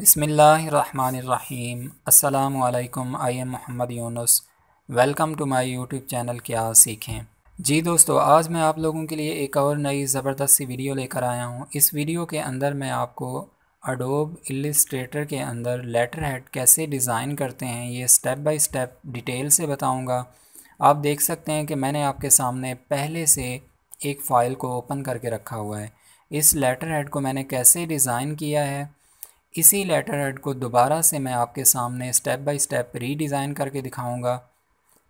बिसमीम् अल्लाम I am Mohammad Yunus welcome to my YouTube channel क्या सीखें जी दोस्तों आज मैं आप लोगों के लिए एक और नई ज़बरदस्त सी वीडियो लेकर आया हूँ इस वीडियो के अंदर मैं आपको अडोब इलिस्ट्रेटर के अंदर लेटर हेड कैसे डिज़ाइन करते हैं ये स्टेप बाय स्टेप डिटेल से बताऊँगा आप देख सकते हैं कि मैंने आपके सामने पहले से एक फ़ाइल को ओपन करके रखा हुआ है इस लेटर हेड को मैंने कैसे डिज़ाइन किया है इसी लेटर हेड को दोबारा से मैं आपके सामने स्टेप बाय स्टेप रीडिज़ाइन करके दिखाऊंगा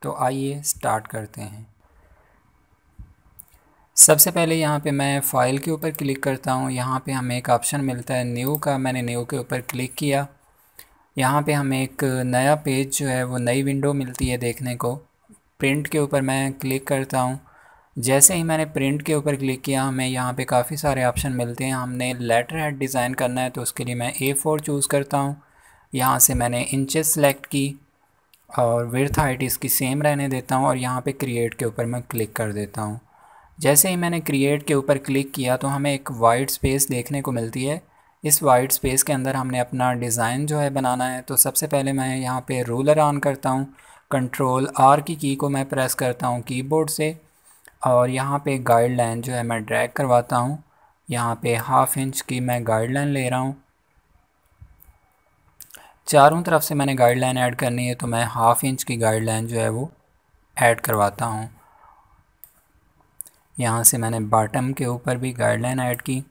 तो आइए स्टार्ट करते हैं सबसे पहले यहाँ पे मैं फ़ाइल के ऊपर क्लिक करता हूँ यहाँ पे हमें एक ऑप्शन मिलता है न्यू का मैंने न्यू के ऊपर क्लिक किया यहाँ पे हमें एक नया पेज जो है वो नई विंडो मिलती है देखने को प्रिंट के ऊपर मैं क्लिक करता हूँ जैसे ही मैंने प्रिंट के ऊपर क्लिक किया हमें यहाँ पे काफ़ी सारे ऑप्शन मिलते हैं हमने लेटर हेड डिज़ाइन करना है तो उसके लिए मैं ए फोर चूज़ करता हूँ यहाँ से मैंने इंचेस सेलेक्ट की और विर्थ हाइट इसकी सेम रहने देता हूँ और यहाँ पे क्रिएट के ऊपर मैं क्लिक कर देता हूँ जैसे ही मैंने क्रिएट के ऊपर क्लिक किया तो हमें एक वाइट स्पेस देखने को मिलती है इस वाइट स्पेस के अंदर हमने अपना डिज़ाइन जो है बनाना है तो सबसे पहले मैं यहाँ पर रूलर ऑन करता हूँ कंट्रोल आर की की को मैं प्रेस करता हूँ कीबोर्ड से और यहाँ पे गाइडलाइन जो है मैं ड्रैग करवाता हूँ यहाँ पे हाफ इंच की मैं गाइडलाइन ले रहा हूँ चारों तरफ से मैंने गाइडलाइन ऐड करनी है तो मैं हाफ इंच की गाइडलाइन जो है वो ऐड करवाता हूँ यहाँ से मैंने बॉटम के ऊपर भी गाइडलाइन ऐड की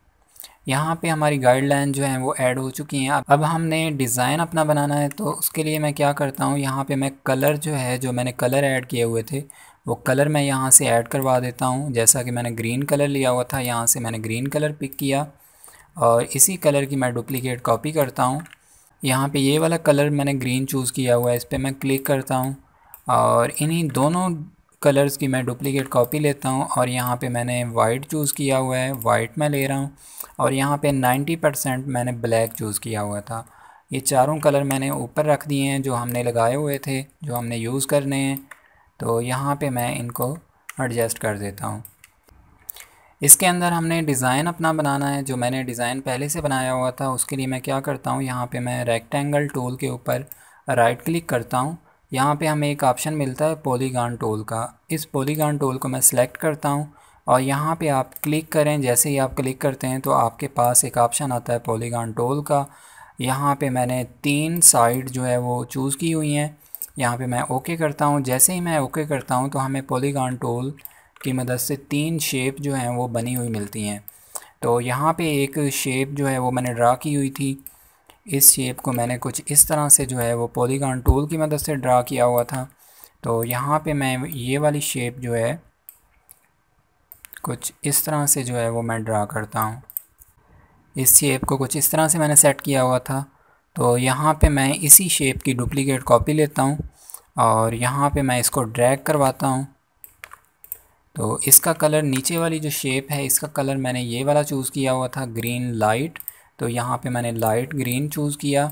यहाँ पे हमारी गाइडलाइन जो है वो ऐड हो चुकी हैं अब हमने डिज़ाइन अपना बनाना है तो उसके लिए मैं क्या करता हूँ यहाँ पे मैं कलर जो है जो मैंने कलर ऐड किए हुए थे वो कलर मैं यहाँ से ऐड करवा देता हूँ जैसा कि मैंने ग्रीन कलर लिया हुआ था यहाँ से मैंने ग्रीन कलर पिक किया और इसी कलर की मैं डुप्लीकेट कॉपी करता हूँ यहाँ पे ये वाला कलर मैंने ग्रीन चूज़ किया हुआ है इस पर मैं क्लिक करता हूँ और इन्हीं दोनों कलर्स की मैं डुप्लीकेट कॉपी लेता हूँ और यहाँ पे मैंने वाइट चूज़ किया हुआ है वाइट मैं ले रहा हूँ और यहाँ पे 90 परसेंट मैंने ब्लैक चूज़ किया हुआ था ये चारों कलर मैंने ऊपर रख दिए हैं जो हमने लगाए हुए थे जो हमने यूज़ करने हैं तो यहाँ पे मैं इनको एडजस्ट कर देता हूँ इसके अंदर हमने डिज़ाइन अपना बनाना है जो मैंने डिज़ाइन पहले से बनाया हुआ था उसके लिए मैं क्या करता हूँ यहाँ पे मैं रेक्टेंगल टूल के ऊपर राइट क्लिक करता हूँ यहाँ पे हमें एक ऑप्शन मिलता है पोलीगान टूल का इस पोलीगान टूल को मैं सिलेक्ट करता हूँ और यहाँ पे आप क्लिक करें जैसे ही आप क्लिक करते हैं तो आपके पास एक ऑप्शन आता है पोलीगान टोल का यहाँ पे मैंने तीन साइड जो है वो चूज़ की हुई हैं यहाँ पे मैं ओके करता हूँ जैसे ही मैं ओके करता हूँ तो हमें पोलीगान टूल की मदद से तीन शेप जो हैं वो बनी हुई मिलती हैं तो यहाँ पे एक शेप जो है वो मैंने ड्रा की हुई थी इस शेप को मैंने कुछ इस तरह से जो है वो पोलीगान टूल की मदद से ड्रा किया हुआ था तो यहाँ पर मैं ये वाली शेप जो है कुछ इस तरह से जो है वो मैं ड्रा करता हूँ इस शेप को कुछ इस तरह से मैंने सेट किया हुआ था तो यहाँ पे मैं इसी शेप की डुप्लीकेट कॉपी लेता हूँ और यहाँ पे मैं इसको ड्रैग करवाता हूँ तो इसका कलर नीचे वाली जो शेप है इसका कलर मैंने ये वाला चूज़ किया हुआ था ग्रीन लाइट तो यहाँ पे मैंने लाइट ग्रीन चूज़ किया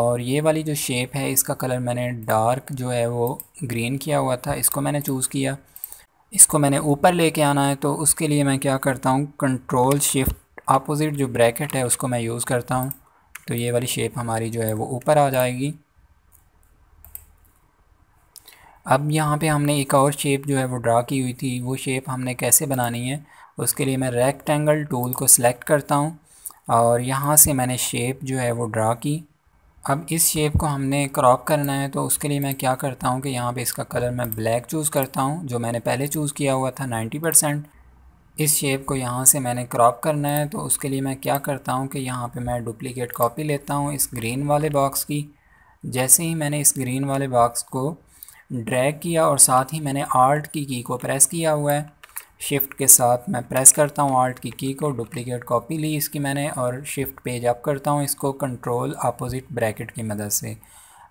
और ये वाली जो शेप है इसका कलर मैंने डार्क जो है वो ग्रीन किया हुआ था इसको मैंने चूज़ किया इसको मैंने ऊपर लेके आना है तो उसके लिए मैं क्या करता हूँ कंट्रोल शिफ्ट अपोज़िट जो ब्रैकेट है उसको मैं यूज़ करता हूँ तो ये वाली शेप हमारी जो है वो ऊपर आ जाएगी अब यहाँ पे हमने एक और शेप जो है वो ड्रा की हुई थी वो शेप हमने कैसे बनानी है उसके लिए मैं रेक्टेंगल टूल को सिलेक्ट करता हूँ और यहाँ से मैंने शेप जो है वो ड्रा की अब इस शेप को हमने क्रॉप करना है तो उसके लिए मैं क्या करता हूँ कि यहाँ पे इसका कलर मैं ब्लैक चूज़ करता हूँ जो मैंने पहले चूज़ किया हुआ था नाइन्टी परसेंट इस शेप को यहाँ से मैंने क्रॉप करना है तो उसके लिए मैं क्या करता हूँ कि यहाँ पे मैं डुप्लीकेट कॉपी लेता हूँ इस ग्रीन वाले बॉक्स की जैसे ही मैंने इस ग्रीन वाले बॉक्स को ड्रैग किया और साथ ही मैंने आर्ट की की को प्रेस किया हुआ है शिफ्ट के साथ मैं प्रेस करता हूँ आर्ट की की को डुप्लीकेट कॉपी ली इसकी मैंने और शिफ्ट पेज अप करता हूँ इसको कंट्रोल अपोजिट ब्रैकेट की मदद से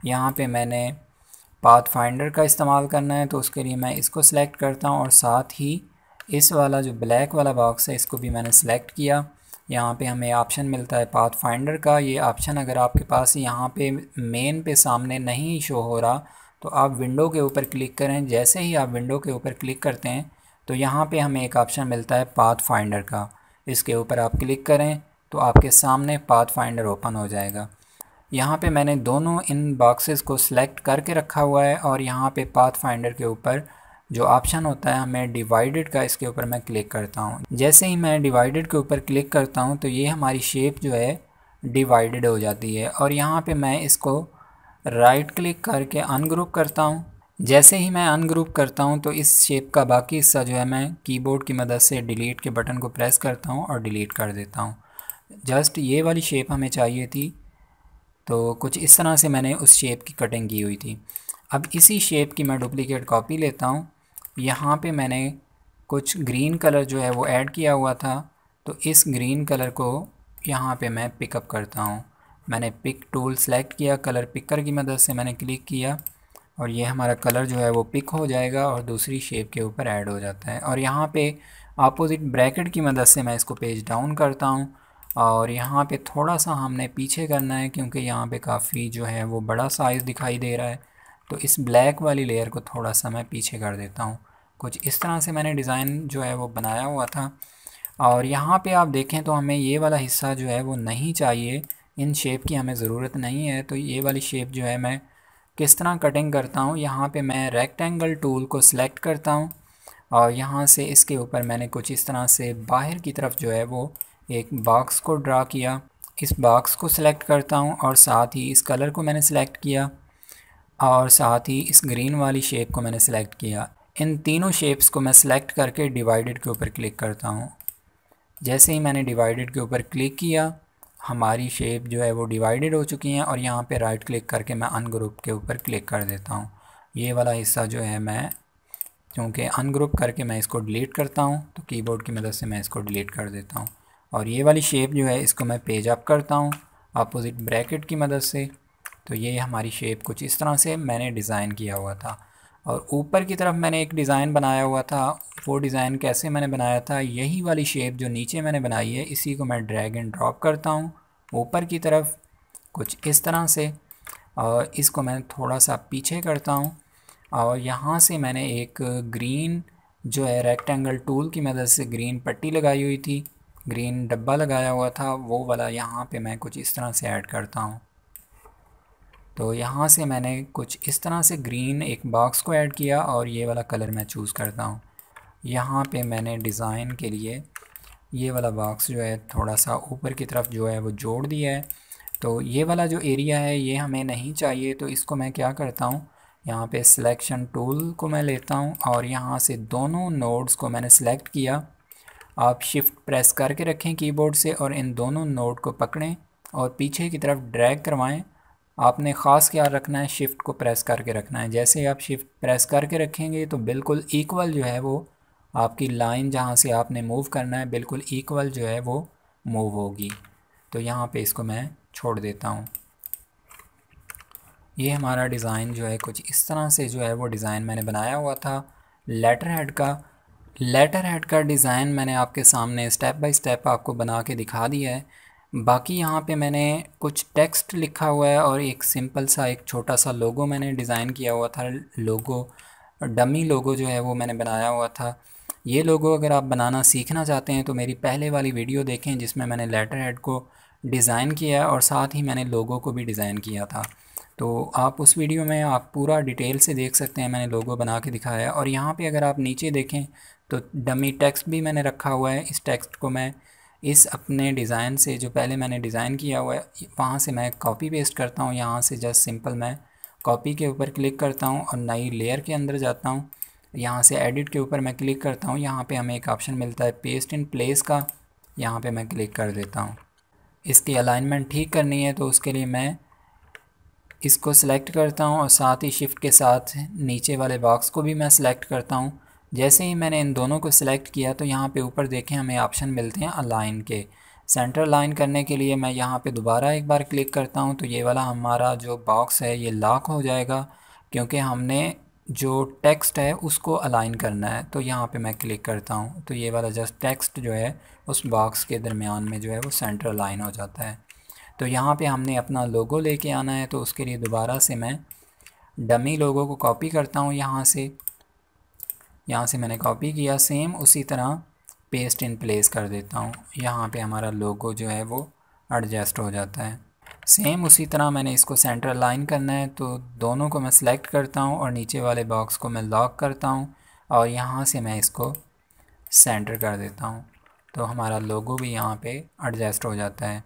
यहाँ पर मैंने पाथ फाइंडर का इस्तेमाल करना है तो उसके लिए मैं इसको सेलेक्ट करता हूँ और साथ ही इस वाला जो ब्लैक वाला बॉक्स है इसको भी मैंने सेलेक्ट किया यहाँ पे हमें ऑप्शन मिलता है पाथ फाइंडर का ये ऑप्शन अगर आपके पास यहाँ पे मेन पे सामने नहीं शो हो रहा तो आप विंडो के ऊपर क्लिक करें जैसे ही आप विंडो के ऊपर क्लिक करते हैं तो यहाँ पे हमें एक ऑप्शन मिलता है पाथ फाइंडर का इसके ऊपर आप क्लिक करें तो आपके सामने पाथ फाइंडर ओपन हो जाएगा यहाँ पर मैंने दोनों इन बॉक्सेस को सिलेक्ट करके रखा हुआ है और यहाँ पर पाथ फाइंडर के ऊपर जो ऑप्शन होता है हमें डिवाइडेड का इसके ऊपर मैं क्लिक करता हूँ जैसे ही मैं डिवाइडेड के ऊपर क्लिक करता हूँ तो ये हमारी शेप जो है डिवाइडेड हो जाती है और यहाँ पे मैं इसको राइट क्लिक करके अनग्रुप करता हूँ जैसे ही मैं अनग्रुप करता हूँ तो इस शेप का बाकी हिस्सा जो है मैं कीबोर्ड की मदद से डिलीट के बटन को प्रेस करता हूँ और डिलीट कर देता हूँ जस्ट ये वाली शेप हमें चाहिए थी तो कुछ इस तरह से मैंने उस शेप की कटिंग की हुई थी अब इसी शेप की मैं डुप्लिकेट कॉपी लेता हूँ यहाँ पे मैंने कुछ ग्रीन कलर जो है वो ऐड किया हुआ था तो इस ग्रीन कलर को यहाँ पे मैं पिकअप करता हूँ मैंने पिक टूल सेलेक्ट किया कलर पिकर की मदद से मैंने क्लिक किया और ये हमारा कलर जो है वो पिक हो जाएगा और दूसरी शेप के ऊपर ऐड हो जाता है और यहाँ पे अपोजिट ब्रैकेट की मदद से मैं इसको पेज डाउन करता हूँ और यहाँ पे थोड़ा सा हमने पीछे करना है क्योंकि यहाँ पे काफ़ी जो है वो बड़ा साइज़ दिखाई दे रहा है तो इस ब्लैक वाली लेयर को थोड़ा सा मैं पीछे कर देता हूँ कुछ इस तरह से मैंने डिज़ाइन जो है वो बनाया हुआ था और यहाँ पे आप देखें तो हमें ये वाला हिस्सा जो है वो नहीं चाहिए इन शेप की हमें ज़रूरत नहीं है तो ये वाली शेप जो है मैं किस तरह कटिंग करता हूँ यहाँ पे मैं रेक्टेंगल टूल को सिलेक्ट करता हूँ और यहाँ से इसके ऊपर मैंने कुछ इस तरह से बाहर की तरफ जो है वो एक बाक्स को ड्रा किया इस बाक्स को सिलेक्ट करता हूँ और साथ ही इस कलर को मैंने सेलेक्ट किया और साथ ही इस ग्रीन वाली शेप को मैंने सेलेक्ट किया इन तीनों शेप्स को मैं सेलेक्ट करके डिवाइडेड के ऊपर क्लिक करता हूँ जैसे ही मैंने डिवाइडेड के ऊपर क्लिक किया हमारी शेप जो है वो डिवाइडेड हो चुकी हैं और यहाँ पे राइट क्लिक करके मैं अनग्रुप के ऊपर क्लिक कर देता हूँ ये वाला हिस्सा जो है मैं क्योंकि अनग्रुप करके मैं इसको डिलीट करता हूँ तो कीबोर्ड की मदद से मैं इसको डिलीट कर देता हूँ और ये वाली शेप जो है इसको मैं पेज अप करता हूँ अपोज़िट ब्रैकेट की मदद से तो ये हमारी शेप कुछ इस तरह से मैंने डिज़ाइन किया हुआ था और ऊपर की तरफ मैंने एक डिज़ाइन बनाया हुआ था वो डिज़ाइन कैसे मैंने बनाया था यही वाली शेप जो नीचे मैंने बनाई है इसी को मैं ड्रैग एंड ड्रॉप करता हूँ ऊपर की तरफ कुछ इस तरह से और इसको मैं थोड़ा सा पीछे करता हूँ और यहाँ से मैंने एक ग्रीन जो है रेक्टेंगल टूल की मदद से ग्रीन पट्टी लगाई हुई थी ग्रीन डब्बा लगाया हुआ था वो वाला यहाँ पे मैं कुछ इस तरह से ऐड करता हूँ तो यहाँ से मैंने कुछ इस तरह से ग्रीन एक बॉक्स को ऐड किया और ये वाला कलर मैं चूज़ करता हूँ यहाँ पे मैंने डिज़ाइन के लिए ये वाला बॉक्स जो है थोड़ा सा ऊपर की तरफ जो है वो जोड़ दिया है तो ये वाला जो एरिया है ये हमें नहीं चाहिए तो इसको मैं क्या करता हूँ यहाँ पे सिलेक्शन टूल को मैं लेता हूँ और यहाँ से दोनों नोड्स को मैंने सेलेक्ट किया आप शिफ्ट प्रेस करके रखें कीबोर्ड से और इन दोनों नोड को पकड़ें और पीछे की तरफ ड्रैग करवाएं आपने ख़ास ख्याल रखना है शिफ्ट को प्रेस करके रखना है जैसे आप शिफ्ट प्रेस करके रखेंगे तो बिल्कुल इक्वल जो है वो आपकी लाइन जहाँ से आपने मूव करना है बिल्कुल इक्वल जो है वो मूव होगी तो यहाँ पे इसको मैं छोड़ देता हूँ ये हमारा डिज़ाइन जो है कुछ इस तरह से जो है वो डिज़ाइन मैंने बनाया हुआ था लेटर हेड का लेटर हेड का डिज़ाइन मैंने आपके सामने स्टेप बाय स्टेप आपको बना के दिखा दिया है बाकी यहाँ पे मैंने कुछ टेक्स्ट लिखा हुआ है और एक सिंपल सा एक छोटा सा लोगो मैंने डिज़ाइन किया हुआ था लोगो डमी लोगो जो है वो मैंने बनाया हुआ था ये लोगो अगर आप बनाना सीखना चाहते हैं तो मेरी पहले वाली वीडियो देखें जिसमें मैंने लेटर हेड को डिज़ाइन किया और साथ ही मैंने लोगो को भी डिज़ाइन किया था तो आप उस वीडियो में आप पूरा डिटेल से देख सकते हैं मैंने लोगो बना के दिखाया और यहाँ पे अगर आप नीचे देखें तो डमी टेक्स्ट भी मैंने रखा हुआ है इस टेक्स्ट को मैं इस अपने डिज़ाइन से जो पहले मैंने डिज़ाइन किया हुआ है वहाँ से मैं कॉपी पेस्ट करता हूँ यहाँ से जस्ट सिंपल मैं कॉपी के ऊपर क्लिक करता हूँ और नई लेयर के अंदर जाता हूँ यहाँ से एडिट के ऊपर मैं क्लिक करता हूँ यहाँ पे हमें एक ऑप्शन मिलता है पेस्ट इन प्लेस का यहाँ पे मैं क्लिक कर देता हूँ इसकी अलाइनमेंट ठीक करनी है तो उसके लिए मैं इसको सिलेक्ट करता हूँ और साथ ही शिफ्ट के साथ नीचे वाले बॉक्स को भी मैं सिलेक्ट करता हूँ जैसे ही मैंने इन दोनों को सिलेक्ट किया तो यहाँ पे ऊपर देखें हमें ऑप्शन मिलते हैं अलाइन के सेंटर लाइन करने के लिए मैं यहाँ पे दोबारा एक बार क्लिक करता हूँ तो ये वाला हमारा जो बॉक्स है ये लॉक हो जाएगा क्योंकि हमने जो टेक्स्ट है उसको अलाइन करना है तो यहाँ पे मैं क्लिक करता हूँ तो ये वाला जस्ट टेक्स्ट जो है उस बॉक्स के दरमियान में जो है वो सेंटर लाइन हो जाता है तो यहाँ पर हमने अपना लोगो लेके आना है तो उसके लिए दोबारा से मैं डमी लोगों को कॉपी करता हूँ यहाँ से यहाँ से मैंने कॉपी किया सेम उसी तरह पेस्ट इन प्लेस कर देता हूँ यहाँ पे हमारा लोगो जो है वो एडजस्ट हो जाता है सेम उसी तरह मैंने इसको सेंटर लाइन करना है तो दोनों को मैं सिलेक्ट करता हूँ और नीचे वाले बॉक्स को मैं लॉक करता हूँ और यहाँ से मैं इसको सेंटर कर देता हूँ तो हमारा लोगो भी यहाँ पे एडजस्ट हो जाता है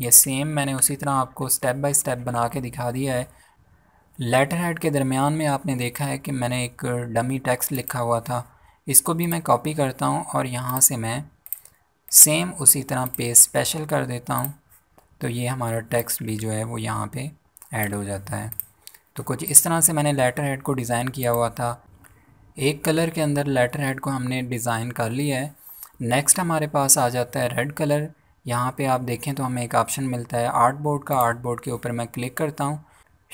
ये सेम मैंने उसी तरह आपको स्टेप बाय स्टेप बना के दिखा दिया है लेटर हेड के दरमियान में आपने देखा है कि मैंने एक डमी टेक्स्ट लिखा हुआ था इसको भी मैं कॉपी करता हूँ और यहाँ से मैं सेम उसी तरह पे स्पेशल कर देता हूँ तो ये हमारा टेक्स्ट भी जो है वो यहाँ पे ऐड हो जाता है तो कुछ इस तरह से मैंने लेटर हेड को डिज़ाइन किया हुआ था एक कलर के अंदर लेटर हेड को हमने डिज़ाइन कर लिया है नेक्स्ट हमारे पास आ जाता है रेड कलर यहाँ पे आप देखें तो हमें एक ऑप्शन मिलता है आर्ट बोर्ड का आर्ट बोर्ड के ऊपर मैं क्लिक करता हूँ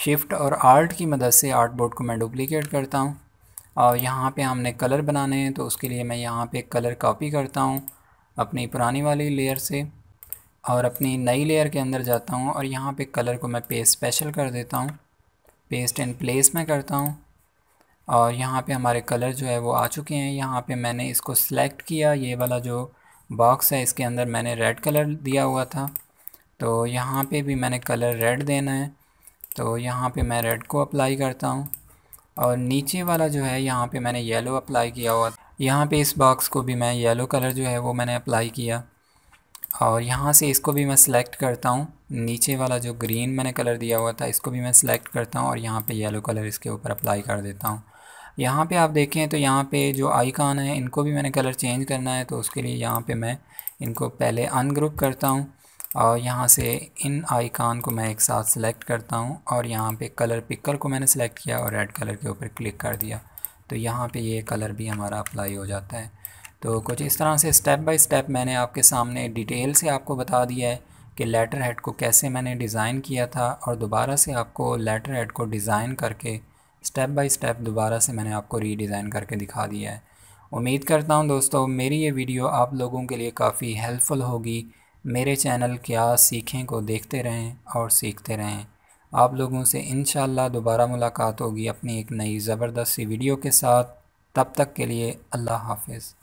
शिफ्ट और आर्ट की मदद से आर्ट बोर्ड को मैं डुप्लिकेट करता हूँ और यहाँ पे हमने कलर बनाने हैं तो उसके लिए मैं यहाँ पे कलर कॉपी करता हूँ अपनी पुरानी वाली लेयर से और अपनी नई लेयर के अंदर जाता हूँ और यहाँ पे कलर को मैं पेस्ट स्पेशल कर देता हूँ पेस्ट इन प्लेस में करता हूँ और यहाँ पे हमारे कलर जो है वो आ चुके हैं यहाँ पे मैंने इसको सिलेक्ट किया ये वाला जो बॉक्स है इसके अंदर मैंने रेड कलर दिया हुआ था तो यहाँ पर भी मैंने कलर रेड देना है तो यहाँ पे मैं रेड को अप्लाई करता हूँ और नीचे वाला जो है यहाँ पे मैंने येलो अप्लाई किया हुआ यहाँ पे इस बॉक्स को भी मैं येलो कलर जो है वो मैंने अप्लाई किया और यहाँ से इसको भी मैं सिलेक्ट करता हूँ नीचे वाला जो ग्रीन मैंने कलर दिया हुआ था इसको भी मैं सिलेक्ट करता हूँ और यहाँ पे येलो कलर इसके ऊपर अप्लाई कर देता हूँ यहाँ पे आप देखें तो यहाँ पे जो आइकान है इनको भी मैंने कलर चेंज करना है तो उसके लिए यहाँ पे मैं इनको पहले अनग्रुप करता हूँ और यहाँ से इन आइकान को मैं एक साथ सिलेक्ट करता हूँ और यहाँ पे कलर पिकर को मैंने सेलेक्ट किया और रेड कलर के ऊपर क्लिक कर दिया तो यहाँ पे ये कलर भी हमारा अप्लाई हो जाता है तो कुछ इस तरह से स्टेप बाय स्टेप मैंने आपके सामने डिटेल से आपको बता दिया है कि लेटर हेड को कैसे मैंने डिज़ाइन किया था और दोबारा से आपको लेटर हेड को डिज़ाइन करके स्टेप बाय स्टेप दोबारा से मैंने आपको रीडिज़ाइन करके दिखा दिया है उम्मीद करता हूँ दोस्तों मेरी ये वीडियो आप लोगों के लिए काफ़ी हेल्पफुल होगी मेरे चैनल क्या सीखें को देखते रहें और सीखते रहें आप लोगों से इन दोबारा मुलाकात होगी अपनी एक नई ज़बरदस्त सी वीडियो के साथ तब तक के लिए अल्लाह हाफिज़